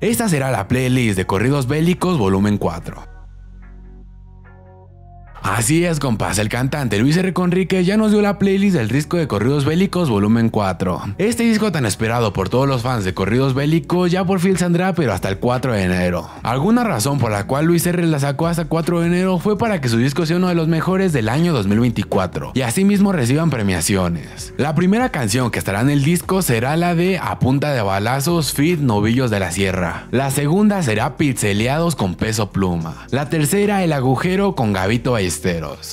Esta será la playlist de Corridos Bélicos volumen 4. Así es, compás, el cantante Luis R. Conrique ya nos dio la playlist del disco de Corridos Bélicos volumen 4. Este disco tan esperado por todos los fans de Corridos Bélicos ya por fin saldrá, pero hasta el 4 de enero. Alguna razón por la cual Luis R. la sacó hasta 4 de enero fue para que su disco sea uno de los mejores del año 2024 y asimismo reciban premiaciones. La primera canción que estará en el disco será la de A punta de balazos, Fit Novillos de la Sierra. La segunda será Pizzeleados con Peso Pluma. La tercera El agujero con Gavito Ballesteros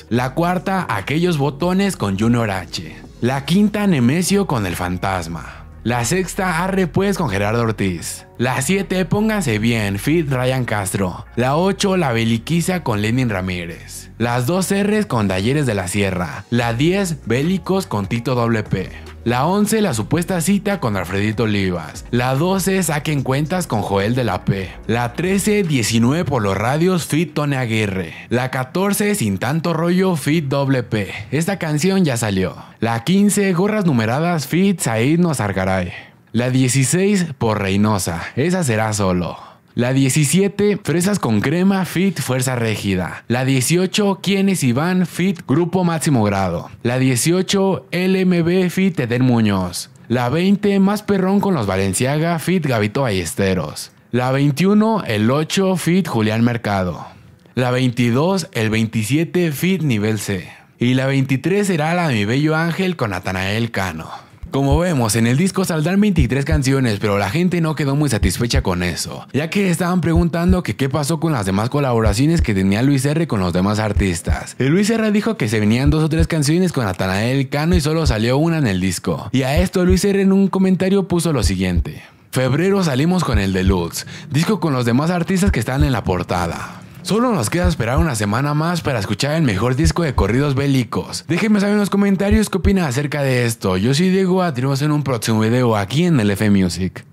la cuarta, aquellos botones con Junior H. La quinta, Nemesio con el fantasma. La sexta, R. pues con Gerardo Ortiz. La siete, pónganse bien, Fit Ryan Castro. La ocho, la beliquiza con Lenin Ramírez. Las dos, R con Talleres de la Sierra. La diez, bélicos con Tito WP. La 11, la supuesta cita con Alfredito Olivas. La 12, saquen cuentas con Joel de la P. La 13, 19 por los radios, Fit Tone Aguirre. La 14, sin tanto rollo, Fit WP. Esta canción ya salió. La 15, gorras numeradas, Fit Said Argaray. La 16, por Reynosa. Esa será solo. La 17, Fresas con Crema, Fit, Fuerza Régida. La 18, Quienes Iván, Fit, Grupo Máximo Grado. La 18, LMB, Fit, Eden Muñoz. La 20, Más Perrón con los Valenciaga, Fit, Gavito Ballesteros. La 21, el 8, Fit, Julián Mercado. La 22, el 27, Fit, Nivel C. Y la 23 será la de Mi Bello Ángel con Atanael Cano. Como vemos, en el disco saldrán 23 canciones, pero la gente no quedó muy satisfecha con eso, ya que estaban preguntando que qué pasó con las demás colaboraciones que tenía Luis R con los demás artistas. Luis R dijo que se venían dos o tres canciones con Atanael Cano y solo salió una en el disco. Y a esto Luis R en un comentario puso lo siguiente. Febrero salimos con el Deluxe, disco con los demás artistas que están en la portada. Solo nos queda esperar una semana más para escuchar el mejor disco de corridos bélicos. Déjenme saber en los comentarios qué opinan acerca de esto. Yo soy Diego, a en un próximo video aquí en el Music.